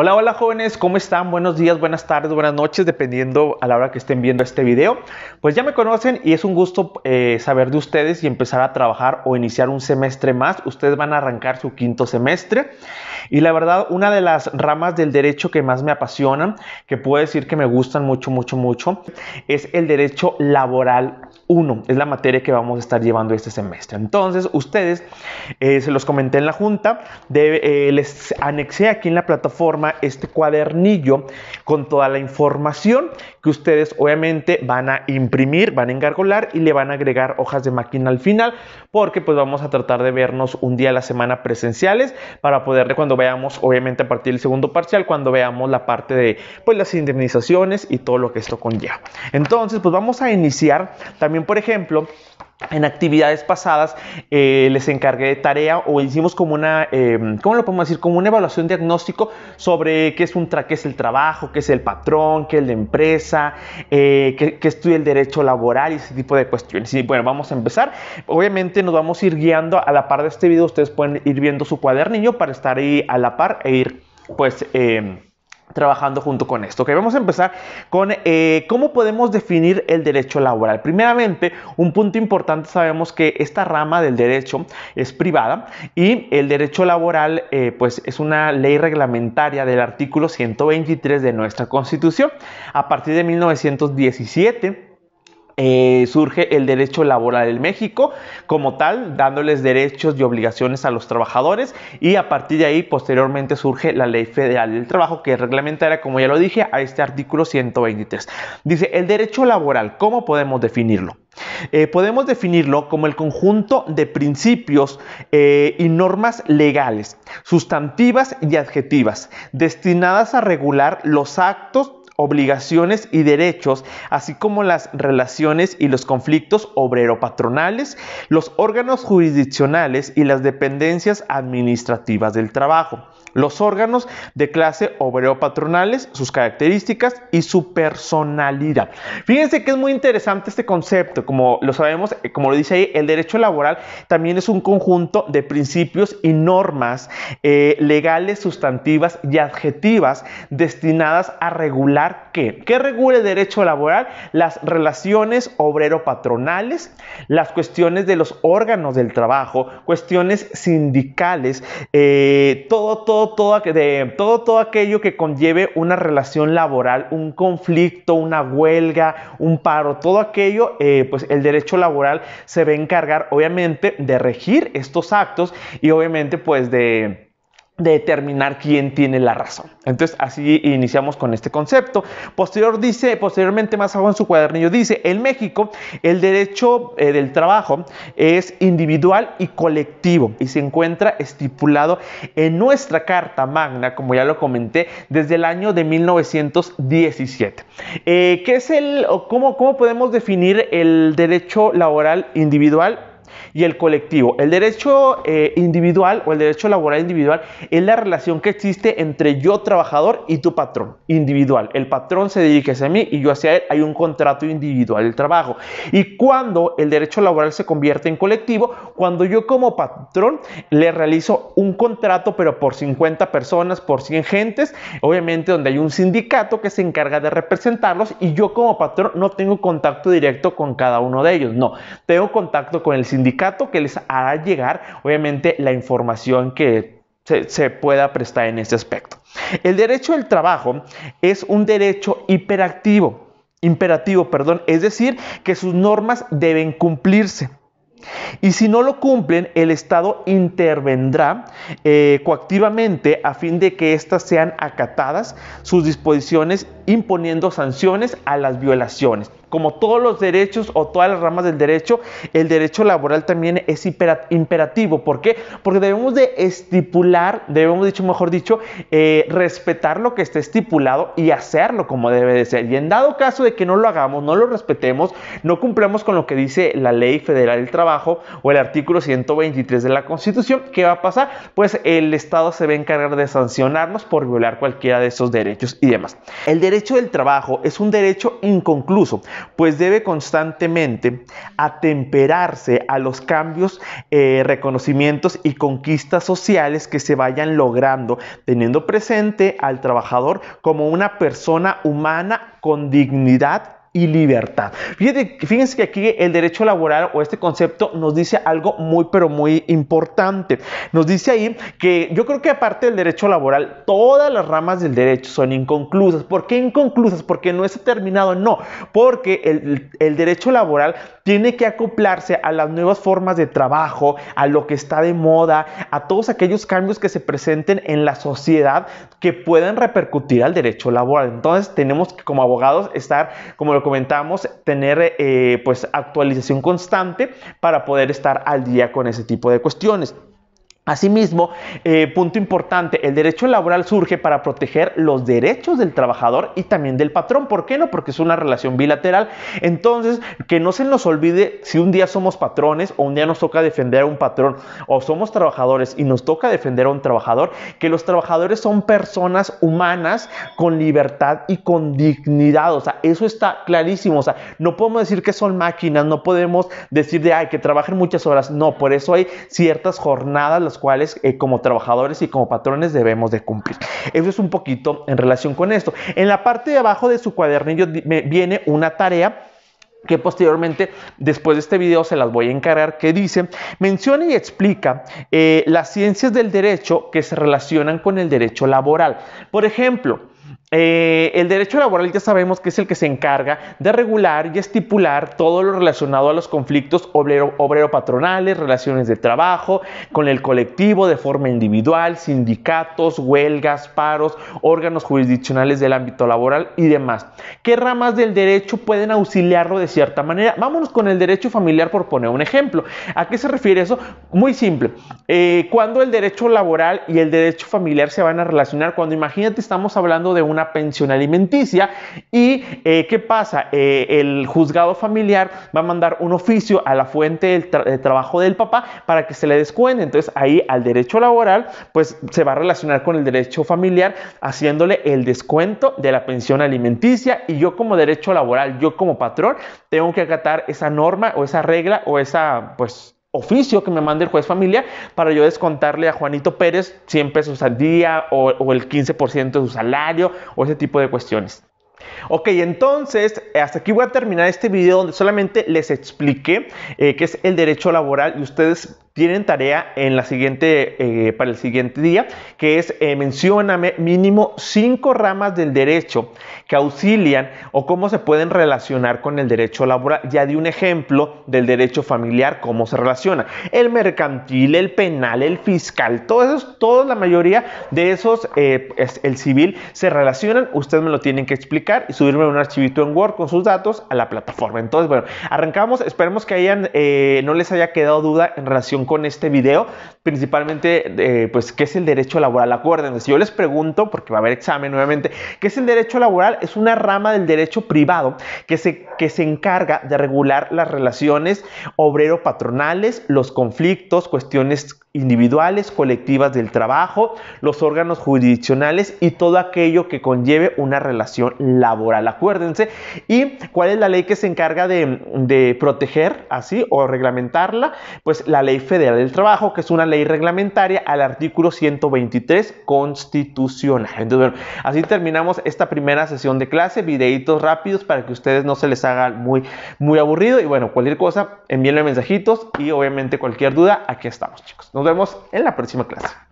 Hola, hola jóvenes, ¿cómo están? Buenos días, buenas tardes, buenas noches, dependiendo a la hora que estén viendo este video. Pues ya me conocen y es un gusto eh, saber de ustedes y empezar a trabajar o iniciar un semestre más. Ustedes van a arrancar su quinto semestre y la verdad una de las ramas del derecho que más me apasionan, que puedo decir que me gustan mucho, mucho, mucho, es el derecho laboral 1 es la materia que vamos a estar llevando este semestre. Entonces, ustedes, eh, se los comenté en la junta, de, eh, les anexé aquí en la plataforma este cuadernillo con toda la información que ustedes obviamente van a imprimir, van a engargolar y le van a agregar hojas de máquina al final porque pues vamos a tratar de vernos un día a la semana presenciales para poderle cuando veamos obviamente a partir del segundo parcial cuando veamos la parte de pues las indemnizaciones y todo lo que esto conlleva. Entonces pues vamos a iniciar también por ejemplo en actividades pasadas eh, les encargué de tarea o hicimos como una, em, ¿cómo lo podemos decir? Como una evaluación diagnóstico sobre qué es, un tra qué es el trabajo, qué es el patrón, qué es la empresa, eh, qué, estudia el derecho laboral y ese tipo de cuestiones. Y bueno, vamos a empezar. Obviamente nos vamos a ir guiando a la par de este video. Ustedes pueden ir viendo su cuadernillo para estar ahí a la par e ir pues... Em, trabajando junto con esto. que vamos a empezar con eh, cómo podemos definir el derecho laboral. Primeramente, un punto importante, sabemos que esta rama del derecho es privada y el derecho laboral eh, pues es una ley reglamentaria del artículo 123 de nuestra constitución. A partir de 1917, eh, surge el derecho laboral en México como tal, dándoles derechos y obligaciones a los trabajadores y a partir de ahí posteriormente surge la ley federal del trabajo que reglamentará, como ya lo dije, a este artículo 123. Dice, el derecho laboral, ¿cómo podemos definirlo? Eh, podemos definirlo como el conjunto de principios eh, y normas legales, sustantivas y adjetivas, destinadas a regular los actos obligaciones y derechos, así como las relaciones y los conflictos obrero-patronales, los órganos jurisdiccionales y las dependencias administrativas del trabajo los órganos de clase obrero-patronales, sus características y su personalidad. Fíjense que es muy interesante este concepto, como lo sabemos, eh, como lo dice ahí, el derecho laboral también es un conjunto de principios y normas eh, legales, sustantivas y adjetivas destinadas a regular qué? ¿Qué regula el derecho laboral? Las relaciones obrero-patronales, las cuestiones de los órganos del trabajo, cuestiones sindicales, eh, todo, todo todo, aquello que conlleve una relación laboral, un conflicto, una huelga, un paro, todo aquello, eh, pues el derecho laboral se va a encargar obviamente de regir estos actos y obviamente pues de determinar quién tiene la razón. Entonces, así iniciamos con este concepto. Posterior dice, posteriormente más abajo en su cuadernillo dice, en México el derecho eh, del trabajo es individual y colectivo y se encuentra estipulado en nuestra Carta Magna, como ya lo comenté, desde el año de 1917. Eh, ¿Qué es el o cómo, cómo podemos definir el derecho laboral individual y el colectivo. El derecho eh, individual o el derecho laboral individual es la relación que existe entre yo trabajador y tu patrón individual. El patrón se dirige hacia mí y yo hacia él. Hay un contrato individual del trabajo. Y cuando el derecho laboral se convierte en colectivo, cuando yo como patrón le realizo un contrato, pero por 50 personas, por 100 gentes, obviamente donde hay un sindicato que se encarga de representarlos y yo como patrón no tengo contacto directo con cada uno de ellos. No, tengo contacto con el sindicato que les hará llegar, obviamente, la información que se, pueda prestar en este aspecto. El derecho al trabajo es un derecho hiperactivo, imperativo, perdón, es decir, que sus normas deben cumplirse. Y si no lo cumplen, el Estado intervendrá eh, coactivamente a fin de que éstas sean acatadas sus disposiciones imponiendo sanciones a las violaciones. Como todos los derechos o todas las ramas del derecho, el derecho laboral también es imperativo. ¿Por qué? Porque debemos de estipular, debemos, dicho, mejor dicho, eh, respetar lo que está estipulado y hacerlo como debe de ser. Y en dado caso de que no lo hagamos, no lo respetemos, no cumplamos con lo que dice la Ley Federal del Trabajo o el artículo 123 de la Constitución, ¿qué va a pasar? Pues el Estado se va a encargar de sancionarnos por violar cualquiera de esos derechos y demás. El derecho del trabajo es un derecho inconcluso pues debe constantemente atemperarse a los cambios, eh, reconocimientos y conquistas sociales que se vayan logrando, teniendo presente al trabajador como una persona humana con dignidad y libertad. Fíjense, que aquí el derecho laboral o este concepto nos dice algo muy pero muy importante. Nos dice ahí que yo creo que aparte del derecho laboral, todas las ramas del derecho son inconclusas. ¿Por qué inconclusas? Porque no es terminado, no, porque el derecho laboral tiene que acoplarse a las nuevas formas de trabajo, a lo que está de moda, a todos aquellos cambios que se presenten en la sociedad que pueden repercutir al derecho laboral. Entonces tenemos que como abogados estar, como lo comentamos, tener eh, pues actualización constante para poder estar al día con ese tipo de cuestiones. Asimismo, eh, punto importante, el derecho laboral surge para proteger los derechos del trabajador y también del patrón. ¿Por qué no? Porque es una relación bilateral. Entonces, que no se nos olvide si un día somos patrones o un día nos toca defender a un patrón o somos trabajadores y nos toca defender a un trabajador, que los trabajadores son personas humanas con libertad y con dignidad. O sea, eso está clarísimo. O sea, no podemos decir que son máquinas, no podemos decir de, ay, que trabajen muchas horas. No, por eso hay ciertas jornadas, las cuales eh, como trabajadores y como patrones debemos de cumplir. Eso es un poquito en relación con esto. En la parte de abajo de su cuadernillo viene una tarea que posteriormente, después de este video, se las voy a encargar, que dice, menciona y explica eh, las ciencias del derecho que se relacionan con el derecho laboral. Por ejemplo, eh, el derecho laboral ya sabemos que es el que se encarga de regular y estipular todo lo relacionado a los conflictos obrero-patronales, relaciones de trabajo, con el colectivo de forma individual, sindicatos, huelgas, paros, órganos jurisdiccionales del ámbito laboral y demás. ¿Qué ramas del derecho pueden auxiliarlo de cierta manera? Vámonos con el derecho familiar por poner un ejemplo. ¿A qué se refiere eso? Muy simple. Eh, cuando el derecho laboral y el derecho familiar se van a relacionar, cuando imagínate estamos hablando de una pensión alimenticia. ¿Y eh, qué pasa? Eh, el juzgado familiar va a mandar un oficio a la fuente del de trabajo del papá para que se le descuente. Entonces ahí al derecho laboral, pues se va a relacionar con el derecho familiar haciéndole el descuento de la pensión alimenticia. Y yo como derecho laboral, yo como patrón, tengo que acatar esa norma o esa regla o esa, pues, oficio que me mande el juez familia para yo descontarle a Juanito Pérez 100 pesos al día o, el 15% de su salario o ese tipo de cuestiones. Ok, entonces hasta aquí voy a terminar este video donde solamente les expliqué eh, qué es el derecho laboral y ustedes tienen tarea en la siguiente, eh, para el siguiente día, que es eh, mencioname mínimo cinco ramas del derecho que auxilian o cómo se pueden relacionar con el derecho laboral. Ya di un ejemplo del derecho familiar, cómo se relaciona. El mercantil, el penal, el fiscal, todos todos la mayoría de esos, eh, es el civil, se relacionan. Ustedes me lo tienen que explicar y subirme un archivito en Word con sus datos a la plataforma. Entonces, bueno, arrancamos. Esperemos que hayan, eh, no les haya quedado duda en relación con este video principalmente, pues, ¿qué es el derecho laboral? Acuérdense, yo les pregunto, porque va a haber examen nuevamente, ¿qué es el derecho laboral? Es una rama del derecho privado que se, que se encarga de regular las relaciones obrero-patronales, los conflictos, cuestiones individuales, colectivas del trabajo, los órganos jurisdiccionales y todo aquello que conlleve una relación laboral. Acuérdense. ¿Y cuál es la ley que se encarga de, de proteger así o reglamentarla? Pues la Ley Federal del Trabajo, que es una ley y reglamentaria al artículo 123 constitucional. Entonces, bueno, así terminamos esta primera sesión de clase, videitos rápidos para que ustedes no se les haga muy, muy aburrido. Y bueno, cualquier cosa, envíenme mensajitos y obviamente cualquier duda, aquí estamos, chicos. Nos vemos en la próxima clase.